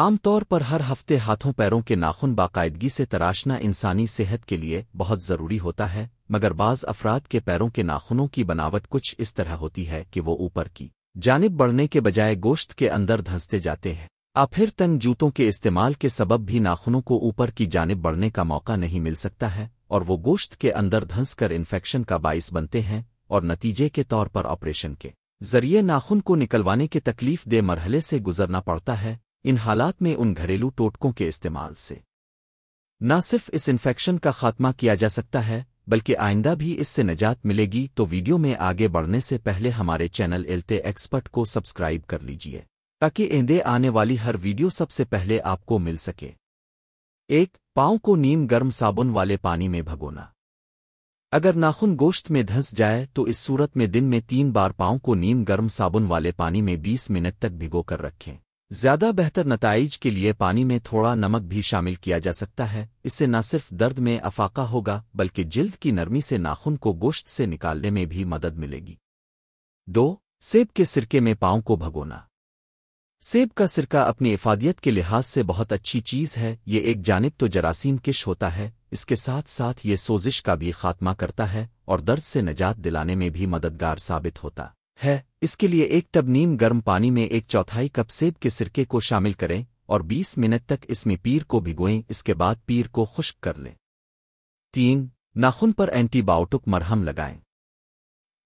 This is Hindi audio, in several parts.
आमतौर पर हर हफ्ते हाथों पैरों के नाखून बाकायदगी से तराशना इंसानी सेहत के लिए बहुत ज़रूरी होता है मगर बाज़ अफराद के पैरों के नाखूनों की बनावट कुछ इस तरह होती है कि वो ऊपर की जानब बढ़ने के बजाय गोश्त के अंदर धंसते जाते हैं आफिर तन जूतों के इस्तेमाल के सबब भी नाखूनों को ऊपर की जानब बढ़ने का मौका नहीं मिल सकता है और वो गोश्त के अंदर धंस कर इन्फेक्शन का बायस बनते हैं और नतीजे के तौर पर ऑपरेशन के जरिए नाखून को निकलवाने के तकलीफ दे मरहले से गुजरना पड़ता है इन हालात में उन घरेलू टोटकों के इस्तेमाल से न सिर्फ इस इन्फेक्शन का खात्मा किया जा सकता है बल्कि आइंदा भी इससे निजात मिलेगी तो वीडियो में आगे बढ़ने से पहले हमारे चैनल एलते एक्सपर्ट को सब्सक्राइब कर लीजिए ताकि इंदे आने वाली हर वीडियो सबसे पहले आपको मिल सके एक पांव को नीम गर्म साबुन वाले पानी में भगोना अगर नाखून गोश्त में धंस जाए तो इस सूरत में दिन में तीन बार पांव को नीम गर्म साबुन वाले पानी में 20 मिनट तक भिगो कर रखें ज़्यादा बेहतर नतज के लिए पानी में थोड़ा नमक भी शामिल किया जा सकता है इससे न सिर्फ दर्द में अफाका होगा बल्कि जिल्द की नरमी से नाखून को गोश्त से निकालने में भी मदद मिलेगी दो सेब के सिरके में पाँव को भगोना सेब का सिरका अपनी इफादियत के लिहाज से बहुत अच्छी चीज़ है ये एक जानब तो जरासीम किश होता है इसके साथ साथ ये सोजिश का भी खात्मा करता है और दर्द से निजात दिलाने में भी मददगार साबित होता है इसके लिए एक टब नीम गर्म पानी में एक चौथाई कप सेब के सिरके को शामिल करें और 20 मिनट तक इसमें पीर को भिगोएं इसके बाद पीर को खुश्क कर लें तीन नाखून पर एंटीबायोटिक मरहम लगाएं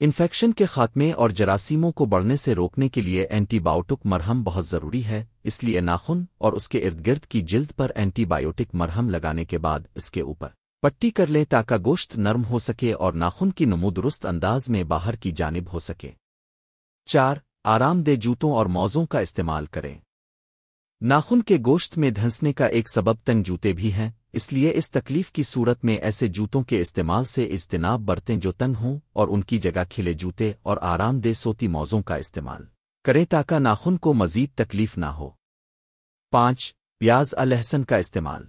इन्फेक्शन के खात्मे और जरासीमों को बढ़ने से रोकने के लिए एंटीबायोटिक मरहम बहुत ज़रूरी है इसलिए नाखून और उसके इर्द गिर्द की जिल्द पर एंटीबायोटिक मरहम लगाने के बाद इसके ऊपर पट्टी कर लें ताकि गोश्त नर्म हो सके और नाखून की नमो दुरुस्त अंदाज में बाहर की जानब हो सके चार आरामदेह जूतों और मौज़ों का इस्तेमाल करें नाखून के गोश्त में धंसने का एक सबब तंग जूते भी हैं इसलिए इस तकलीफ की सूरत में ऐसे जूतों के इस्तेमाल से इज्तनाब बरतें जो तंग हों और उनकी जगह खिले जूते और आरामदेह सोती मौज़ों का इस्तेमाल करें ताका नाखून को मजीद तकलीफ ना हो पांच प्याज अ लहसन का इस्तेमाल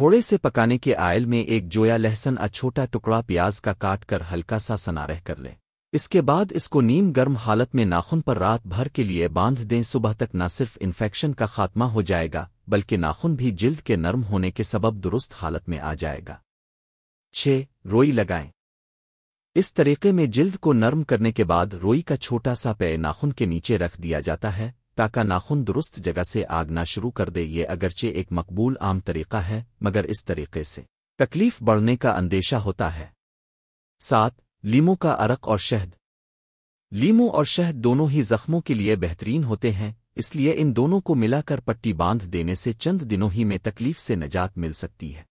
थोड़े से पकाने के आयल में एक जोया लहसन अ छोटा टुकड़ा प्याज का काटकर हल्का सा सनारह कर लें इसके बाद इसको नीम गर्म हालत में नाखून पर रात भर के लिए बांध दें सुबह तक न सिर्फ इन्फेक्शन का खात्मा हो जाएगा बल्कि नाखून भी जिल्द के नरम होने के सबब दुरुस्त हालत में आ जाएगा छः रोई लगाएं इस तरीके में जिल्द को नरम करने के बाद रोई का छोटा सा पेय नाखून के नीचे रख दिया जाता है ताका नाखून दुरुस्त जगह से आगना शुरू कर दे ये अगरचे एक मकबूल आम तरीका है मगर इस तरीके से तकलीफ बढ़ने का अंदेशा होता है सात लीमू का अरक और शहद लीमू और शहद दोनों ही जख्मों के लिए बेहतरीन होते हैं इसलिए इन दोनों को मिलाकर पट्टी बांध देने से चंद दिनों ही में तकलीफ से निजात मिल सकती है